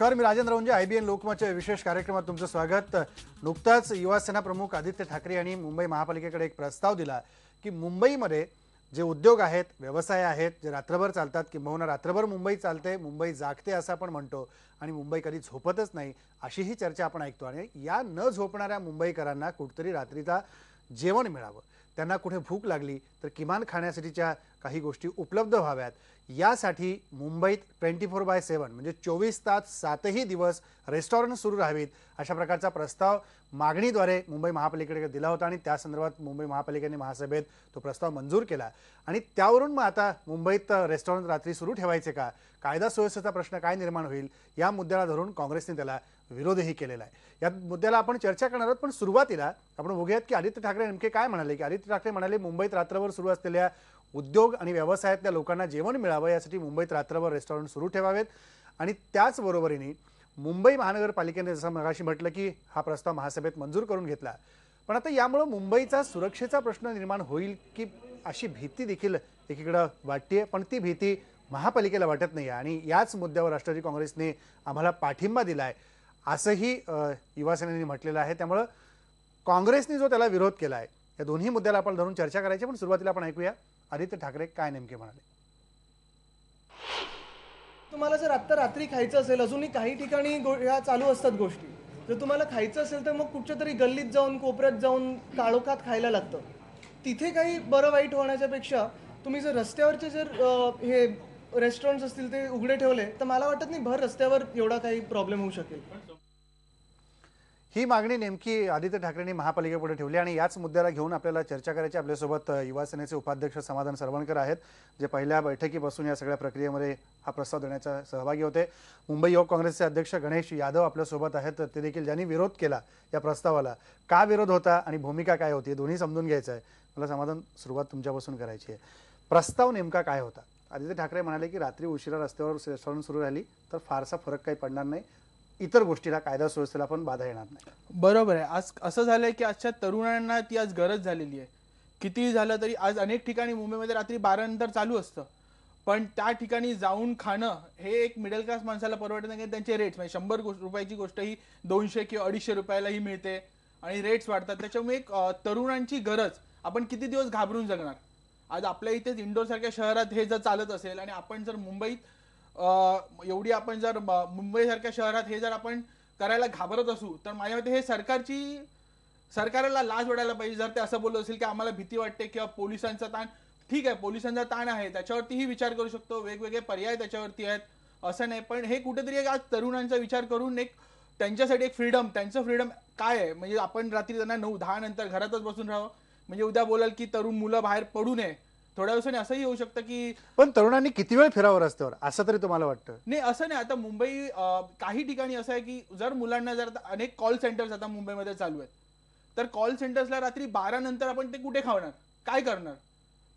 नमस्कार मी राजेंद्र म्हणजे I B N लोकमतच्या विशेष कार्यक्रमात तुमचं स्वागत नुकताच युवासेना प्रमुख आदित्य ठाकरे यांनी मुंबई महापालिकेकडे एक प्रस्ताव दिला की मुंबईमध्ये जे उद्योग आहेत व्यवसाय आहेत जे रात्रभर चालतात किंबहुना रात्रभर मुंबई चालते मुंबई जागते असं आपण म्हणतो आणि मुंबई कधी झोपतच नाही अशीही चर्चा आपण ऐकतो आणि या न झोपणाऱ्या मुंबईकरांना कुठतरी रात्रीचा जेवण मिळावं त्यांना कुठे भूक लागली तर किमान खाण्यासाठीच्या काही गोष्टी उपलब्ध व्हाव्यात यासाठी मुंबईत ट्वेंटी फोर बाय सेवन म्हणजे चोवीस तास सातही दिवस रेस्टॉरंट सुरू राहावीत अशा प्रकारचा प्रस्ताव मागणीद्वारे मुंबई महापालिकेकडे दिला होता आणि त्या संदर्भात मुंबई महापालिकेने महासभेत तो प्रस्ताव मंजूर केला आणि त्यावरून मग आता मुंबईत रेस्टॉरंट रात्री सुरू ठेवायचे का कायदा सुव्यवस्थेचा प्रश्न काय निर्माण होईल या मुद्द्याला धरून काँग्रेसने त्याला विरोधही केलेला आहे या मुद्द्याला आपण चर्चा करणार आहोत पण सुरुवातीला आपण बघूयात की आदित्य ठाकरे नेमके काय म्हणाले की आदित्य ठाकरे म्हणाले मुंबईत रात्रभर सुरू असलेल्या उद्योग आणि व्यवसायातल्या लोकांना जेवण मिळावं यासाठी मुंबईत रात्रभर रेस्टॉरंट सुरू ठेवावेत आणि त्याचबरोबरीने मुंबई महानगरपालिकेने जसं मगाशी म्हटलं की हा प्रस्ताव महासभेत मंजूर करून घेतला पण आता यामुळं मुंबईचा सुरक्षेचा प्रश्न निर्माण होईल की अशी भीती देखील एकीकडं वाटते पण ती भीती महापालिकेला वाटत नाही आणि याच मुद्द्यावर राष्ट्रवादी काँग्रेसने आम्हाला पाठिंबा दिला असंही युवासेनेने म्हटलेलं आहे त्यामुळं काँग्रेसने जो त्याला विरोध केला आहे या दोन्ही मुद्द्याला आपण धरून चर्चा करायची पण सुरुवातीला आपण ऐकूया आदित्य ठाकरे काय नेमके म्हणाले तुम्हाला जर आत्ता रात्री खायचं असेल अजूनही काही ठिकाणी ह्या चालू असतात गोष्टी जर तुम्हाला खायचं असेल तर मग कुठच्या तरी गल्लीत जाऊन कोपऱ्यात जाऊन काळोखात खायला लागतं तिथे काही बरं वाईट होण्याच्या पेक्षा तुम्ही जर रस्त्यावरचे जर हे रेस्टॉरंट असतील ते उघडे ठेवले तर मला वाटत नाही भर रस्त्यावर एवढा काही प्रॉब्लेम होऊ शकेल ही मागणी नेमकी आदित्य ठाकरेंनी महापालिकेपुढे ठेवली आणि याच मुद्द्याला घेऊन आपल्याला चर्चा करायची आपल्यासोबत युवा सेनेचे उपाध्यक्ष समाधान सरवणकर आहेत जे पहिल्या बैठकीपासून या सगळ्या प्रक्रियेमध्ये हा प्रस्ताव देण्याचा सहभागी होते मुंबई युवक काँग्रेसचे अध्यक्ष गणेश यादव आपल्यासोबत आहेत ते देखील ज्यांनी विरोध केला या प्रस्तावाला का विरोध होता आणि भूमिका काय होती दोन्ही समजून घ्यायचं आहे मला समाधान सुरुवात तुमच्यापासून करायची आहे प्रस्ताव नेमका काय होता आदित्य ठाकरे म्हणाले की रात्री उशिरा रस्त्यावर रेस्टॉरंट सुरू राहिली तर फारसा फरक काही पडणार नाही इतर गोष्टीला कायदा सुव्यवस्थेला पण बाधा येणार नाही बरोबर आहे आज असं झालंय की आजच्या तरुणांना ती आज गरज झालेली आहे कितीही झालं तरी आज अनेक ठिकाणी मुंबईमध्ये रात्री बारा नंतर चालू असतं पण त्या ठिकाणी जाऊन खाणं हे एक मिडल क्लास माणसाला परवडत नाही त्यांचे रेट्स म्हणजे शंभर रुपयाची गोष्ट ही दोनशे किंवा अडीचशे रुपयालाही मिळते आणि रेट्स वाढतात त्याच्यामुळे एक तरुणांची गरज आपण किती दिवस घाबरून जगणार आज आपल्या इथेच सारख्या शहरात हे जर चालत असेल आणि आपण जर मुंबईत एवढी आपण जर मुंबई सारख्या शहरात हे जर आपण करायला घाबरत असू तर माझ्या मते हे सरकारची सरकारला लाज वाढायला पाहिजे जर ते असं बोलत असेल की आम्हाला भीती वाटते किंवा पोलिसांचा ताण ठीक आहे पोलिसांचा ताण आहे त्याच्यावरतीही विचार करू शकतो वेगवेगळे पर्याय त्याच्यावरती आहेत असं नाही पण हे कुठेतरी एक आज तरुणांचा विचार करून एक त्यांच्यासाठी एक फ्रीडम त्यांचं फ्रीडम काय आहे म्हणजे आपण रात्री त्यांना नऊ दहा नंतर घरातच बसून राहावं म्हणजे उद्या बोलाल की तरुण मुलं बाहेर पडू नये थोड्या दिवसांनी असंही होऊ शकतं की पण तरुणांनी किती वेळ फिरावं रस्त्यावर असं तरी तुम्हाला वाटतं नाही असं नाही आता मुंबई काही ठिकाणी असं आहे की जर मुलांना जर अनेक कॉल सेंटर्स आता मुंबईमध्ये चालू आहेत तर कॉल सेंटर्सला रात्री बारा नंतर आपण ते कुठे खावणार काय करणार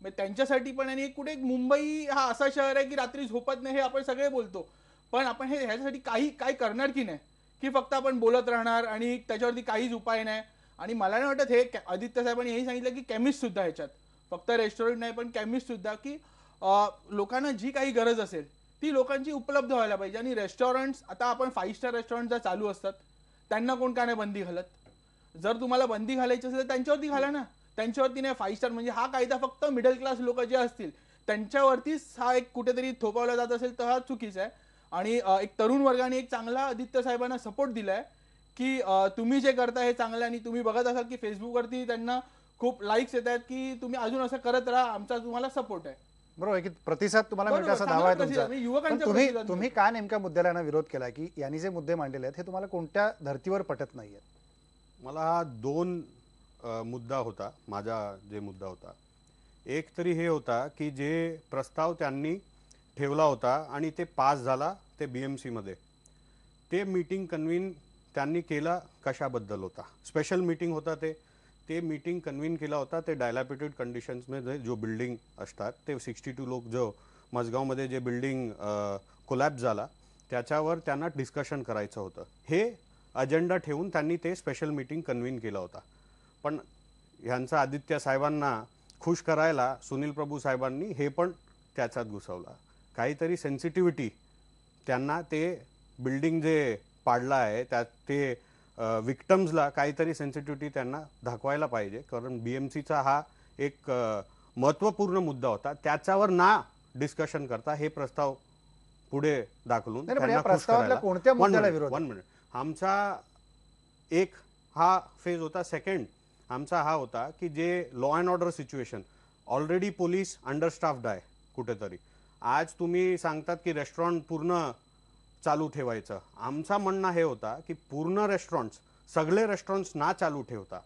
मग त्यांच्यासाठी पण आणि कुठे मुंबई हा असा शहर आहे की रात्री झोपत नाही हे आपण सगळे बोलतो पण आपण हे ह्याच्यासाठी काही काय करणार की नाही की फक्त आपण बोलत राहणार आणि त्याच्यावरती काहीच उपाय नाही आणि मला नाही वाटत हे आदित्य साहेबांनी हेही सांगितलं की केमिस्ट सुद्धा ह्याच्यात फक्त रेस्टॉरंट नाही पण केमिस्ट सुद्धा की लोकांना जी काही गरज असेल ती लोकांची उपलब्ध व्हायला पाहिजे आणि रेस्टॉरंट्स आता आपण फाईव्ह स्टार रेस्टॉरंट जर चालू असतात त्यांना कोण का नाही बंदी घालत जर तुम्हाला बंदी घालायची असेल तर त्यांच्यावरती घाला ना त्यांच्यावरती नाही फाईव्ह स्टार म्हणजे हा कायदा फक्त मिडल क्लास लोक जे असतील त्यांच्यावरतीच हा एक कुठेतरी थोपवला जात असेल तर हा चुकीचा आहे आणि एक तरुण वर्गाने एक चांगला आदित्य साहेबांना सपोर्ट दिलाय की तुम्ही जे करता हे चांगलं आणि तुम्ही बघत असाल की वरती त्यांना खूप लाईक्स येत आहेत की तुम्ही अजून असं करत राहा आमचा तुम्हाला सपोर्ट आहे बरोबर की प्रतिसाद तुम्हाला मिळतो असा दावा आहे तुमचा म्हणजे तुम्ही तुम्ही म्हणजे. का नेमका मुद्द्याला विरोध केला की यांनी जे मुद्दे मांडले आहेत हे तुम्हाला कोणत्या धर्तीवर पटत नाही आहेत मला हा दोन मुद्दा होता माझा जे मुद्दा होता एक तरी हे होता की जे प्रस्ताव त्यांनी ठेवला होता आणि ते पास झाला ते बी एम सीमध्ये ते मीटिंग कन्व्हीन त्यांनी केला कशाबद्दल होता स्पेशल मीटिंग होता ते ते मीटिंग कन्व्हीन केला होता ते डायलॅपिटेड कंडिशन्समध्ये जो बिल्डिंग असतात ते सिक्स्टी टू लोक जो मजगावमध्ये जे बिल्डिंग कोलॅप्स झाला त्याच्यावर त्यांना डिस्कशन करायचं होतं हे अजेंडा ठेवून त्यांनी ते स्पेशल मीटिंग कन्व्हीन केला होता पण ह्यांचा आदित्य साहेबांना खुश करायला सुनील प्रभू साहेबांनी हे पण त्याच्यात घुसवला काहीतरी सेन्सिटिव्हिटी त्यांना ते बिल्डिंग जे पाडला आहे त्यात ते विक्टम्सला काहीतरी सेन्सिटिव्हिटी त्यांना दाखवायला पाहिजे कारण बी एम सीचा हा एक महत्त्वपूर्ण मुद्दा होता त्याच्यावर ना डिस्कशन करता हे प्रस्ताव पुढे दाखलून आमचा एक हा फेज होता सेकंड आमचा हा होता की जे law and order situation already police understaffed आहे कुठेतरी आज तुम्ही सांगतात की रेस्टॉरंट पूर्ण चालू ठेवायचं आमचा म्हणणं हे होता की पूर्ण रेस्टॉरंट्स सगळे रेस्टॉरंट्स ना चालू ठेवता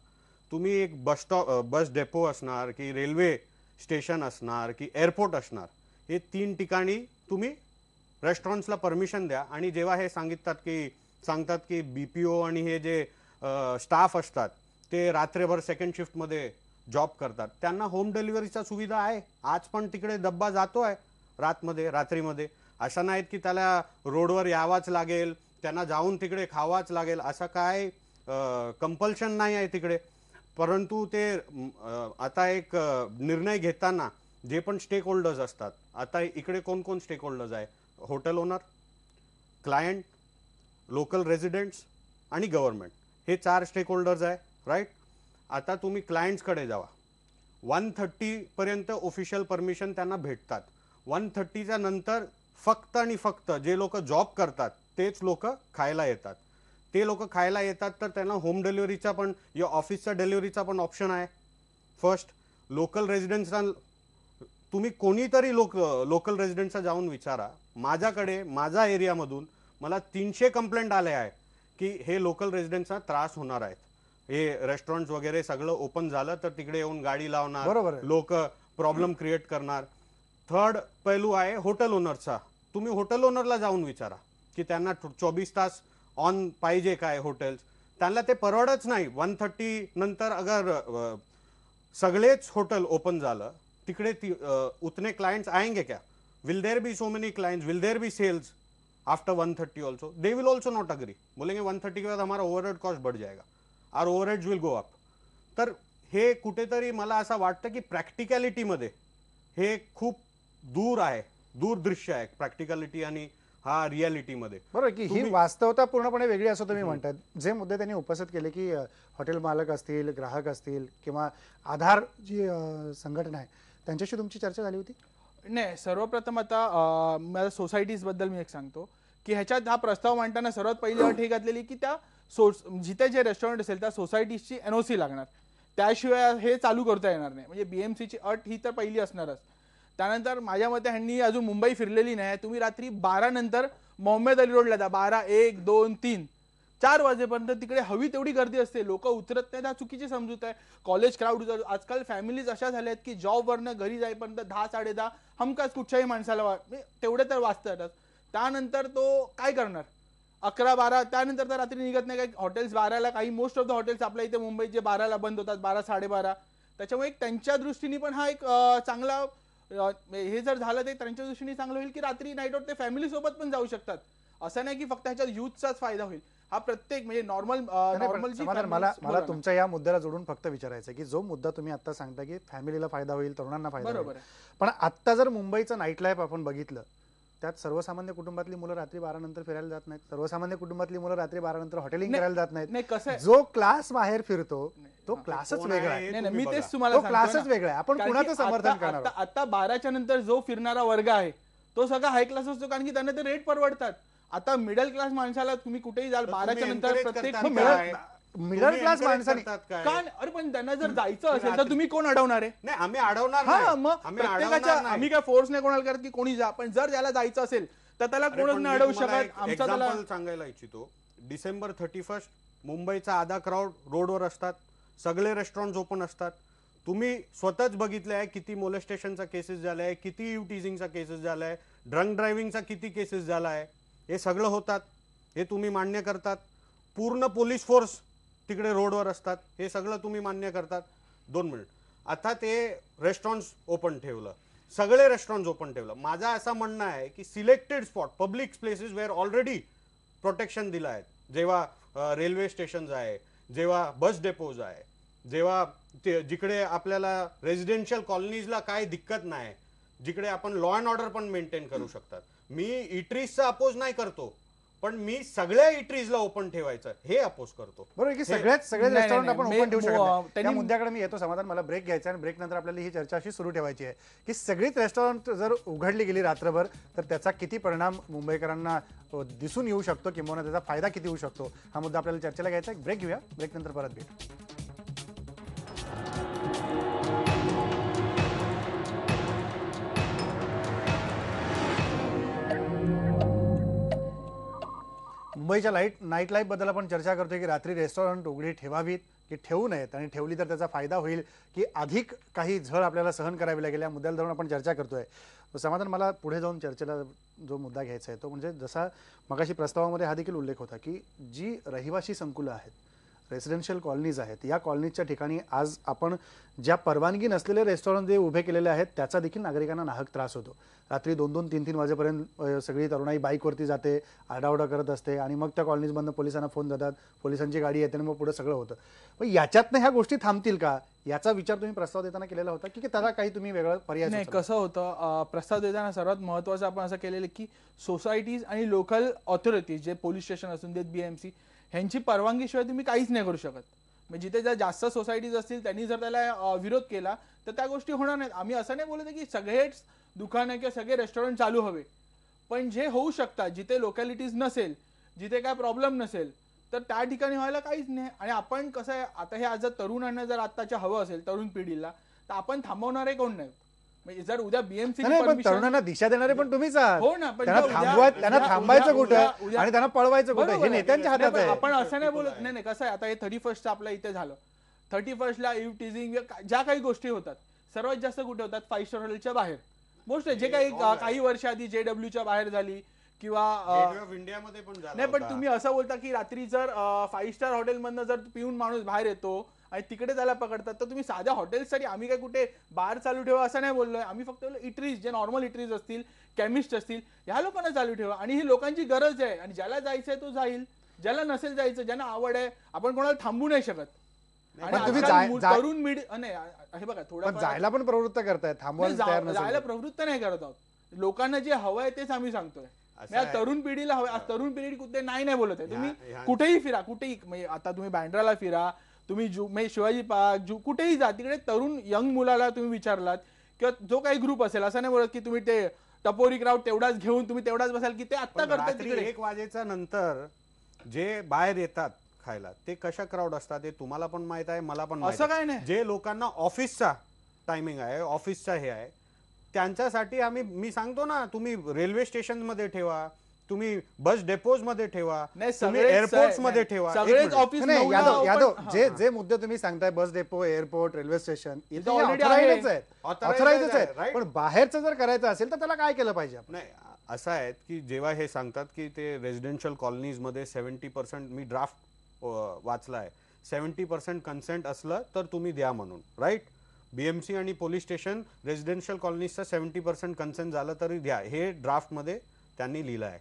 तुम्ही एक बस स्टॉप बस डेपो असणार की रेल्वे स्टेशन असणार की एअरपोर्ट असणार हे तीन ठिकाणी तुम्ही रेस्टॉरंट्सला परमिशन द्या आणि जेव्हा हे सांगिततात की सांगतात की बी पी ओ आणि हे जे स्टाफ असतात ते रात्रभर सेकंड शिफ्टमध्ये जॉब करतात त्यांना होम डिलिव्हरीचा सुविधा आहे आज पण तिकडे डब्बा जातो आहे रातमध्ये रात्रीमध्ये अशा नाहीत की त्याला रोडवर यावाच लागेल त्यांना जाऊन तिकडे खावाच लागेल असं काय कंपल्शन नाही आहे तिकडे परंतु ते आता एक निर्णय घेताना जे पण स्टेक होल्डर्स असतात आता इकडे कोण कोण स्टेक होल्डर्स आहे hotel owner client local residents आणि गव्हर्नमेंट हे चार स्टेक होल्डर्स आहे राईट आता तुम्ही क्लायंट्सकडे जावा वन थर्टीपर्यंत ऑफिशियल परमिशन त्यांना भेटतात वन थर्टीच्या नंतर फक्त आणि फक्त जे लोक जॉब करतात तेच लोक खायला येतात ते लोक खायला येतात तर त्यांना होम डिलिव्हरीचा पण या ऑफिसच्या डिलिव्हरीचा पण ऑप्शन आहे फर्स्ट लोकल रेजिडेंट्सना तुम्ही कोणीतरी लोक लोकल रेजिडेंट्सला जाऊन विचारा माझ्याकडे माझ्या एरियामधून मला तीनशे कंप्लेंट आले आहे की हे लोकल रेजिडेंट्सना त्रास होणार आहेत हे रेस्टॉरंट वगैरे सगळं ओपन झालं तर तिकडे येऊन गाडी लावणार बरोबर लोक प्रॉब्लेम क्रिएट करणार थर्ड पैलू आहे हॉटेल ओनरचा तुम्ही हॉटेल ओनरला जाऊन विचारा की त्यांना चोवीस तास ऑन पाहिजे काय हॉटेल्स त्यांना ते परवडत नाही वन थर्टी नंतर अगर सगळेच हॉटेल ओपन झालं तिकडे ती उतने क्लायंट्स आएंगे क्या will there be so many clients will there be sales after one thirty also they will also not agree बोलेंगे वन थर्टी के बाद हमारा हेड कॉस्ट बढ़ जाएगा or head will go up तर हे कुठेतरी मला असं वाटतं की प्रॅक्टिकॅलिटीमध्ये हे खूप दूर आहे दूरदृश्य आहे प्रॅक्टिकॅलिटी आणि हा रियालिटीमध्ये बरोबर की ही वास्तवता पूर्णपणे वेगळी असं तुम्ही म्हणतात जे मुद्दे त्यांनी उपस्थित केले की हॉटेल मालक असतील ग्राहक असतील किंवा आधार जी संघटना आहे त्यांच्याशी तुमची चर्चा झाली होती नाही सर्वप्रथम आता सोसायटीज सोसायटीजबद्दल मी एक सांगतो की ह्याच्यात हा प्रस्ताव मांडताना सर्वात पहिली अट ही घातलेली की त्या जिथे जे रेस्टॉरंट असेल त्या सोसायटीजची एनओसी लागणार त्याशिवाय हे चालू करता येणार नाही म्हणजे ची अट ही तर पहिली असणारच त्यानंतर माझ्या मते ह्यांनी अजून मुंबई फिरलेली नाही तुम्ही रात्री बारा नंतर मोहम्मद अली रोडला जा बारा एक दोन तीन चार वाजेपर्यंत तिकडे हवी तेवढी गर्दी असते लोक उतरत नाही त्या चुकीची समजूत आहे कॉलेज क्राऊड आजकाल फॅमिलीज अशा झाल्या आहेत की जॉबवरनं घरी जाईपर्यंत दहा साडे दहा हमकाच कुठच्याही माणसाला वा तेवढे तर वाचतात त्यानंतर तो काय करणार अकरा बारा त्यानंतर तर रात्री निघत नाही काही हॉटेल्स बाराला काही मोस्ट ऑफ द हॉटेल्स आपल्या इथे मुंबईत जे बाराला बंद होतात बारा साडेबारा त्याच्यामुळे त्यांच्या दृष्टीने पण हा एक चांगला हे जर झालं ते त्यांच्या दृष्टीने चांगलं होईल की रात्री नाईट आउट ते फॅमिली सोबत पण जाऊ शकतात असं नाही की फक्त ह्याच्यात युथचाच फायदा होईल हा प्रत्येक म्हणजे नॉर्मल नॉर्मल मला मला तुमच्या या मुद्द्याला जोडून फक्त विचारायचं की जो मुद्दा तुम्ही आता सांगता की फॅमिलीला फायदा होईल तरुणांना फायदा होईल पण आता जर मुंबईचं नाईट लाईफ आपण बघितलं त्यात सर्वसामान्य कुटुंबातली मुलं रात्री बारा नंतर फिरायला जात नाहीत सर्वसामान्य कुटुंबातली मुलं रात्री बारा नंतर हॉटेलिंग करायला जात नाहीत नाही जो क्लास बाहेर फिरतो तो क्लासच वेगळा आहे नाही, मी तेच तुम्हाला तो क्लासच वेगळा आहे. आपण कुणाचं समर्थन करणार आता- बाराच्या नंतर जो फिरणारा वर्ग आहे तो सगळा हाय क्लास असतो कारण की त्यांना ते रेट परवडतात आता मिडल क्लास माणसाला तुम्ही कुठेही जाल बाराच्या नंतर प्रत्येक मिडल क्लास माणसाने का अरे पण त्यांना जर जायचं असेल तर तुम्ही कोण अडवणार आहे नाही आम्ही अडवणार हा मग प्रत्येकाच्या आम्ही काय फोर्स नाही कोणाला करत की कोणी जा पण जर ज्याला जायचं असेल तर त्याला कोणच नाही अडवू शकत आमचा त्याला सांगायला इच्छितो डिसेंबर थर्टी फर्स्ट मुंबईचा आधा क्राऊड रोडवर असतात सगळे रेस्टॉरंट ओपन असतात तुम्ही स्वतःच बघितलं आहे किती मोलेस्टेशनचा केसेस झाला आहे किती यू केसेस झाला आहे ड्रंक ड्रायव्हिंगचा किती केसेस झाला आहे हे सगळं होतात हे तुम्ही मान्य करतात पूर्ण पोलीस फोर्स तिकडे रोडवर असतात हे सगळं तुम्ही मान्य करतात दोन मिनिट आता ते रेस्टॉरंट्स ओपन ठेवलं सगळे रेस्टॉरंट्स ओपन ठेवलं माझं असं म्हणणं आहे की selected spot public places where already protection दिलं आहे जेव्हा रेल्वे स्टेशन आहे जेव्हा बस डेपोज आहे जेव्हा जिकडे आपल्याला रेझिडेन्शियल कॉलनीजला काय दिक्कत नाही जिकडे आपण लॉ अँड ऑर्डर पण मेंटेन करू शकतात मी इटरीजचा अपोज नाही करतो पण मी सगळ्या इटरीजला ओपन ठेवायचं हे अपोज करतो बरोबर की सगळ्यात सगळ्या रेस्टॉरंट आपण ओपन ठेवू त्या मुद्द्याकडे मी येतो समाधान मला ब्रेक घ्यायचा आणि ब्रेक नंतर आपल्याला ही चर्चा अशी सुरू ठेवायची आहे की सगळीच रेस्टॉरंट जर उघडली गेली रात्रभर तर त्याचा किती परिणाम मुंबईकरांना दिसून येऊ शकतो किंवा त्याचा फायदा किती होऊ शकतो हा मुद्दा आपल्याला चर्चेला घ्यायचा एक ब्रेक घेऊया ब्रेक नंतर परत भेटू मुंबईच्या लाईट नाईट लाईफबद्दल आपण चर्चा करतोय की रात्री रेस्टॉरंट उघडी ठेवावीत की ठेवू नयेत आणि ठेवली तर त्याचा फायदा होईल की अधिक काही झळ आपल्याला सहन करावी लागेल या मुद्द्याला धरून आपण चर्चा करतोय समाधान मला पुढे जाऊन चर्चेला जो मुद्दा घ्यायचा आहे तो म्हणजे जसा मगाशी प्रस्तावामध्ये हा देखील उल्लेख होता की जी रहिवाशी संकुलं आहेत रेसिडेन्शियल कॉलनीज आहेत या कॉलनीजच्या ठिकाणी आज आपण ज्या परवानगी नसलेले रेस्टॉरंट जे उभे केलेले आहेत त्याचा देखील नागरिकांना नाहक त्रास होतो रात्री दोन दोन तीन तीन वाजेपर्यंत सगळी तरुणाई बाईकवरती जाते आडावडा करत असते आणि मग त्या कॉलनीजमधनं पोलिसांना फोन जातात पोलिसांची गाडी येते आणि मग पुढे सगळं होतं पण याच्यातनं ह्या गोष्टी थांबतील का याचा विचार तुम्ही प्रस्ताव देताना केलेला होता की त्याला काही तुम्ही वेगळा पर्याय नाही कसं होतं प्रस्ताव देताना सर्वात महत्वाचं आपण असं केलेलं की सोसायटीज आणि लोकल ऑथॉरिटीज जे पोलीस स्टेशन असून देत बीएमसी ह्यांची परवानगीशिवाय तुम्ही काहीच नाही करू शकत म्हणजे जिथे ज्या जास्त सोसायटीज असतील त्यांनी जर त्याला विरोध केला तर त्या गोष्टी होणार नाहीत आम्ही असं नाही बोलत की सगळेच दुकानं किंवा सगळे रेस्टॉरंट चालू हवे पण जे होऊ शकतात जिथे लोकॅलिटीज नसेल जिथे काय प्रॉब्लेम नसेल तर त्या ठिकाणी व्हायला काहीच नाही आणि आपण कसं आहे आता हे आज तरुणांना जर आत्ताच्या हवं असेल तरुण पिढीला तर आपण थांबवणारे कोण नाही म्हणजे जर उद्या बीएमसी तरुणांना दिशा देणारे पण तुम्हीच हो ना त्यांना थांबवायचं त्यांना थांबायचं कुठं आणि त्यांना पळवायचं कुठं हे नेत्यांच्या हातात आहे आपण असं नाही बोलत नाही नाही कसं आहे आता हे थर्टी फर्स्ट आपल्या इथे झालं थर्टी ला इव्ह टीजिंग ज्या काही गोष्टी होतात सर्वात जास्त कुठे होतात फाईव्ह स्टार हॉटेलच्या बाहेर मोस्ट जे काही हो, हो. काही वर्ष आधी जे डब्ल्यूच्या बाहेर झाली किंवा इंडियामध्ये पण नाही पण तुम्ही असं बोलता की रात्री जर फाईव्ह स्टार हॉटेल मधनं जर पिऊन माणूस बाहेर येतो आणि तिकडे त्याला पकडतात तर तुम्ही साध्या हॉटेल्ससाठी आम्ही काय कुठे बार चालू ठेवा असं नाही बोललोय आम्ही फक्त इटरीज जे नॉर्मल इटरीज असतील केमिस्ट असतील ह्या लोकांना चालू ठेवा आणि ही लोकांची गरज आहे आणि ज्याला जायचं तो जाईल ज्याला नसेल जायचं ज्यांना आवड आहे आपण कोणाला थांबू नाही शकत तरुण नाही हे बघा थोडं जायला पण प्रवृत्त करताय जायला प्रवृत्त नाही करत आहोत लोकांना जे हवं आहे तेच आम्ही सांगतोय तरुण पिढीला हवं तरुण पिढी कुठे नाही नाही बोलत आहे तुम्ही कुठेही फिरा कुठेही म्हणजे आता तुम्ही बँड्राला फिरा तुम्ही शिवाजी पार्क जू कुठेही जा तिकडे तरुण यंग मुलाला तुम्ही विचारलात किंवा जो काही ग्रुप असेल असं नाही बोलत की तुम्ही ते टपोरी क्राऊड तेवढाच घेऊन तुम्ही तेवढाच बसाल की ते आत्ता करतात तिकडे एक वाजेच्या नंतर जे बाहेर येतात खायला ते कशा क्राऊड असतात ते तुम्हाला पण माहित आहे मला पण असं काय नाही जे लोकांना ऑफिसचा टायमिंग आहे ऑफिसचा हे आहे त्यांच्यासाठी आम्ही मी सांगतो ना तुम्ही रेल्वे स्टेशनमध्ये ठेवा तुम्ही बस डेपोज मध्ये ठेवा तुम्ही एअरपोर्ट मध्ये ठेवा नाही यादव यादव जे जे मुद्दे तुम्ही सांगताय bus depot airport railway station पण बाहेरचं जर करायचं असेल तर त्याला काय केलं पाहिजे असं आहे की जेव्हा हे सांगतात की ते रेझिडेन्शियल मध्ये सेव्हन्टी पर्सेंट मी ड्राफ्ट वाचला आहे सेव्हन्टी पर्सेंट कन्सेंट असलं तर तुम्ही द्या म्हणून राईट बीएमसी आणि पोलीस स्टेशन रेझिडेन्शियल कॉलनीजचं सेव्हन्टी पर्सेंट कन्सेंट झालं तरी द्या हे ड्राफ्टमध्ये त्यांनी लिहिलं आहे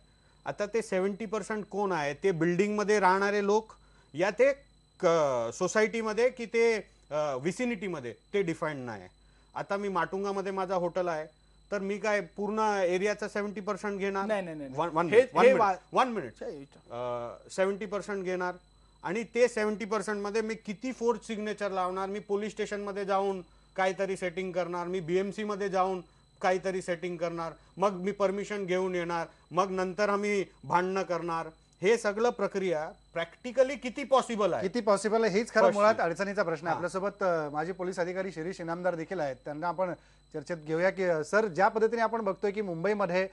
आता ते सेवन्टी पर्सेंट कोण आहे ते बिल्डिंगमध्ये राहणारे लोक या ते क सोसायटीमध्ये की ते विसिनिटीमध्ये ते डिफाईंड नाही आता मी माटुंगामध्ये माझा हॉटेल आहे तर मी काय पूर्ण एरियाचा सेव्हन्टी पर्सेंट घेणार वन मिनिट सेव्हन्टी पर्सेंट घेणार आणि ते सेव्हन्टी पर्सेंट मध्ये मी किती फोर्थ सिग्नेचर लावणार मी पोलीस स्टेशनमध्ये जाऊन काहीतरी सेटिंग करणार मी बीएमसी मध्ये जाऊन काहीतरी सेटिंग करणार मग मी परमिशन घेऊन येणार मग नंतर आम्ही भांडणं करणार हे सगळं प्रक्रिया प्रॅक्टिकली किती पॉसिबल आहे किती पॉसिबल आहे हेच खरं मुळात अडचणीचा प्रश्न आहे आपल्यासोबत माजी पोलीस अधिकारी शिरीष इनामदार देखील आहेत त्यांना आपण चर्चेत घेऊया की सर ज्या पद्धतीने आपण बघतोय की मुंबईमध्ये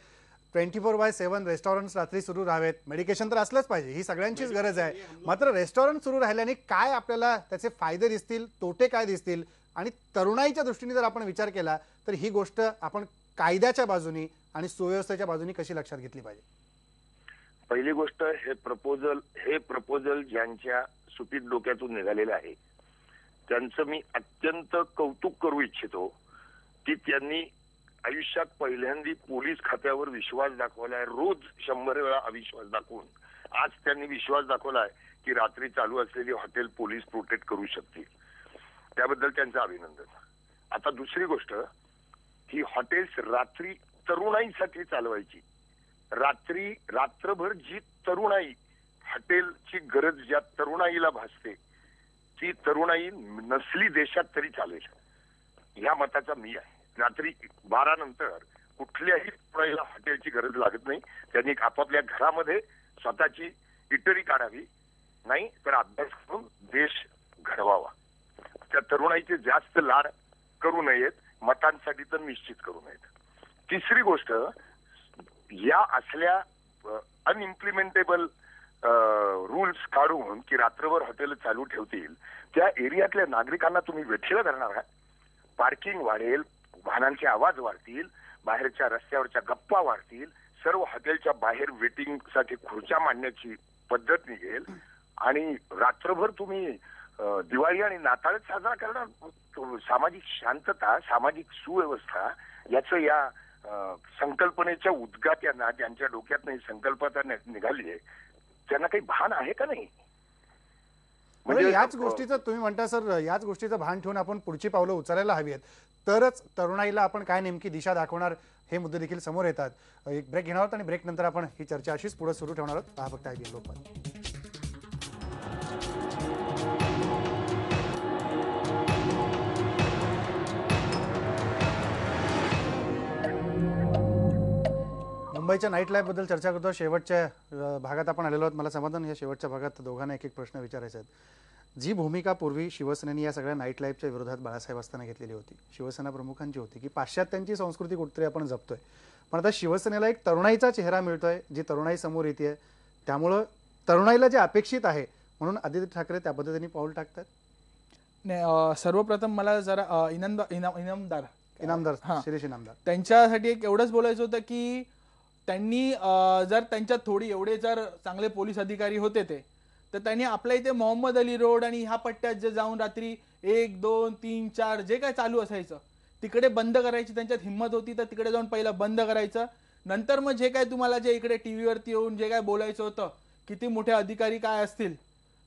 twenty four by seven restaurants रात्री सुरू राहावेत मेडिकेशन तर असलंच पाहिजे ही सगळ्यांचीच गरज आहे मात्र रेस्टॉरंट सुरू राहिल्याने काय आपल्याला त्याचे फायदे दिसतील तोटे काय दिसतील आणि तरुणाईच्या दृष्टीने जर आपण विचार केला तर ही गोष्ट आपण कायद्याच्या बाजूनी आणि सुव्यवस्थेच्या बाजूनी कशी लक्षात घेतली पाहिजे पहिली गोष्ट हे प्रपोजल हे प्रपोजल ज्यांच्या सुपीत डोक्यातून निघालेलं आहे त्यांचं मी अत्यंत कौतुक करू इच्छितो की त्यांनी आयुष्यात पहिल्यांदी पोलीस खात्यावर विश्वास दाखवलाय रोज शंभर वेळा अविश्वास दाखवून आज त्यांनी विश्वास दाखवलाय की रात्री चालू असलेली हॉटेल पोलीस प्रोटेक्ट करू शकतील त्याबद्दल त्यांचं अभिनंदन आता दुसरी गोष्ट ही हॉटेल्स रात्री तरुणाईसाठी चालवायची रात्री रात्रभर जी तरुणाई हॉटेलची गरज ज्या तरुणाईला भासते ती तरुणाई नसली देशात तरी चालेल ह्या मताचा मी आहे रात्री बारा नंतर कुठल्याही तरुणाईला हॉटेलची गरज लागत नाही त्यांनी आपापल्या घरामध्ये स्वतःची इटरी काढावी नाही तर अभ्यास करून देश घडवावा त्या तरुणाईचे जास्त लाड करू नयेत मतांसाठी तर निश्चित करू नयेत तिसरी गोष्ट या असल्या अनइम्प्लिमेंटेबल रूल्स काढून की रात्रभर हॉटेल चालू ठेवतील त्या एरियातल्या नागरिकांना तुम्ही वेठीला धरणार आहात पार्किंग वाढेल वाहनांचे आवाज वाढतील बाहेरच्या रस्त्यावरच्या गप्पा वाढतील सर्व हॉटेलच्या बाहेर वेटिंगसाठी खुर्च्या मांडण्याची पद्धत निघेल आणि रात्रभर तुम्ही दिवाळी आणि नाताळ साजरा करणं सामाजिक शांतता सामाजिक सुव्यवस्था याच या संकल्पनेच्या उद्गात्यांना ज्यांच्या डोक्यात नाही संकल्पता निघाली आहे त्यांना काही भान आहे का नाही म्हणजे, म्हणजे याच गोष्टीचं तुम्ही म्हणता सर याच गोष्टीचं भान ठेवून आपण पुढची पावलं उचलायला हवी आहेत तरच तरुणाईला आपण काय नेमकी दिशा दाखवणार हे मुद्दे देखील समोर येतात एक ब्रेक घेणार आहोत आणि ब्रेक नंतर आपण ही चर्चा अशीच पुढे सुरू ठेवणार आहोत पहा बघता येईल मुंबईच्या नाईट लाईफ बद्दल चर्चा करतो शेवटच्या भागात आपण आलेलो आहोत मला समाधान या शेवटच्या भागात दोघांना एक एक प्रश्न विचारायचा आहेत जी भूमिका पूर्वी शिवसेनेने या सगळ्या नाईट लाईफच्या विरोधात बाळासाहेब असताना घेतलेली होती शिवसेना प्रमुखांची होती की पाश्चात्यांची संस्कृती कुठेतरी आपण जपतोय पण आता शिवसेनेला एक तरुणाईचा चेहरा मिळतोय जी तरुणाई समोर येते त्यामुळं तरुणाईला जे अपेक्षित आहे म्हणून आदित्य ठाकरे त्या पद्धतीने पाऊल टाकतात सर्वप्रथम मला जरा इनामदार इनामदार इनामदार त्यांच्यासाठी एक एवढंच बोलायचं होतं की त्यांनी जर त्यांच्यात थोडी एवढे जर चांगले पोलीस अधिकारी होते ते तर त्यांनी आपल्या इथे मोहम्मद अली रोड आणि ह्या पट्ट्यात जे जाऊन रात्री एक दोन तीन चार जे काय चालू असायचं तिकडे बंद करायची त्यांच्यात हिंमत होती तर तिकडे जाऊन पहिला बंद करायचं नंतर मग जे काय तुम्हाला जे इकडे टी व्हीवरती येऊन जे काय बोलायचं होतं किती मोठे अधिकारी काय असतील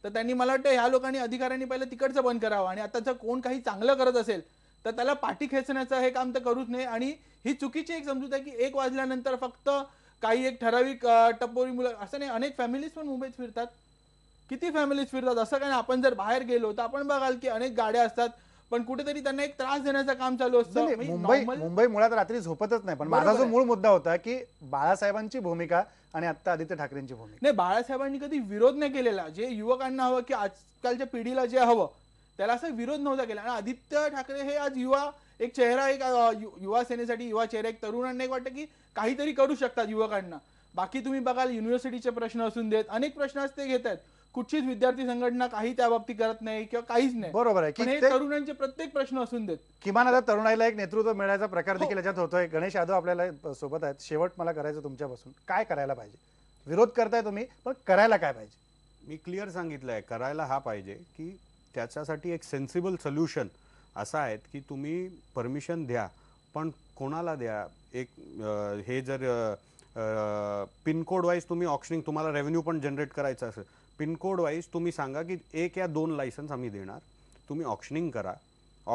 तर त्यांनी मला वाटतं ह्या लोकांनी अधिकाऱ्यांनी पहिलं तिकडचं बंद करावं आणि आता जर कोण काही चांगलं करत असेल तर त्याला पाठी खेचण्याचं हे काम तर करूच नाही आणि ही चुकीची एक समजूत आहे की एक वाजल्यानंतर फक्त काही एक ठराविक टपोरी मुलं असं नाही अनेक फॅमिलीज पण मुंबईत फिरतात किती फॅमिलीज फिरतात असं काय आपण जर बाहेर गेलो तर आपण बघाल की अनेक गाड्या असतात पण कुठेतरी त्यांना एक त्रास देण्याचं काम चालू असतं म्हणजे मुंबई मुंबई मुळात रात्री झोपतच नाही पण माझा जो मूळ मुद्दा होता की बाळासाहेबांची भूमिका आणि आता आदित्य ठाकरेंची भूमिका नाही बाळासाहेबांनी कधी विरोध नाही केलेला जे युवकांना हवं की आजकालच्या पिढीला जे हवं त्याला असं विरोध नव्हता केला आणि आदित्य ठाकरे हे आज युवा एक चेहरा एक युवा सेनेसाठी युवा चेहरा एक तरुणांना एक वाटतं की काहीतरी करू शकतात युवकांना बाकी तुम्ही बघाल युनिव्हर्सिटीचे प्रश्न असून देत अनेक प्रश्न ते घेत आहेत कुठचीच विद्यार्थी संघटना काही त्या बाबतीत करत नाही किंवा काहीच नाही बरोबर आहे तरुणांचे प्रत्येक प्रश्न असून देत किमान आता तरुणाईला एक नेतृत्व मिळायचा प्रकार हो. देखील याच्यात होतोय गणेश यादव आपल्याला सोबत आहेत शेवट मला करायचं तुमच्यापासून काय करायला पाहिजे विरोध करताय तुम्ही पण करायला काय पाहिजे मी क्लिअर सांगितलंय करायला हा पाहिजे की त्याच्यासाठी एक सेन्सिबल सोल्युशन असा आहेत की तुम्ही परमिशन द्या पण कोणाला द्या एक हे जर पिनकोड वाईज तुम्ही ऑप्शनिंग तुम्हाला रेव्हेन्यू पण जनरेट करायचं असेल पिनकोड वाईज तुम्ही सांगा की एक या दोन लायसन्स आम्ही देणार तुम्ही ऑप्शनिंग करा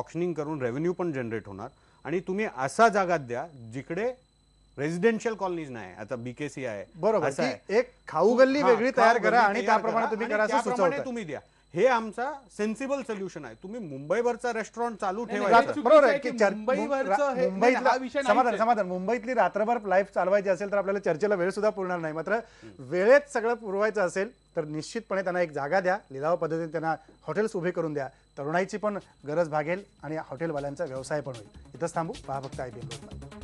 ऑप्शनिंग करून रेव्हेन्यू पण जनरेट होणार आणि तुम्ही असा जागात द्या जिकडे रेसिडेन्शियल कॉलनीज नाही आता बीकेसी आहे बरोबर एक खाऊ गल्ली वेगळी तयार करा आणि त्याप्रमाणे तुम्ही करा तुम्ही द्या हे आमचा सेन्सिबल सोल्युशन आहे तुम्ही मुंबईवरचा रेस्टॉरंट चालू ठेवायचं बरोबर आहे की समाधान समाधान मुंबईतली रात्रभर लाईफ चालवायची असेल तर आपल्याला चर्चेला वेळ सुद्धा पुरणार नाही मात्र वेळेत सगळं पुरवायचं असेल तर निश्चितपणे त्यांना एक जागा द्या लिलाव पद्धतीने त्यांना हॉटेल्स उभे करून द्या तरुणाईची पण गरज भागेल आणि हॉटेलवाल्यांचा व्यवसाय पण होईल इथंच थांबू पहा फक्त आय पी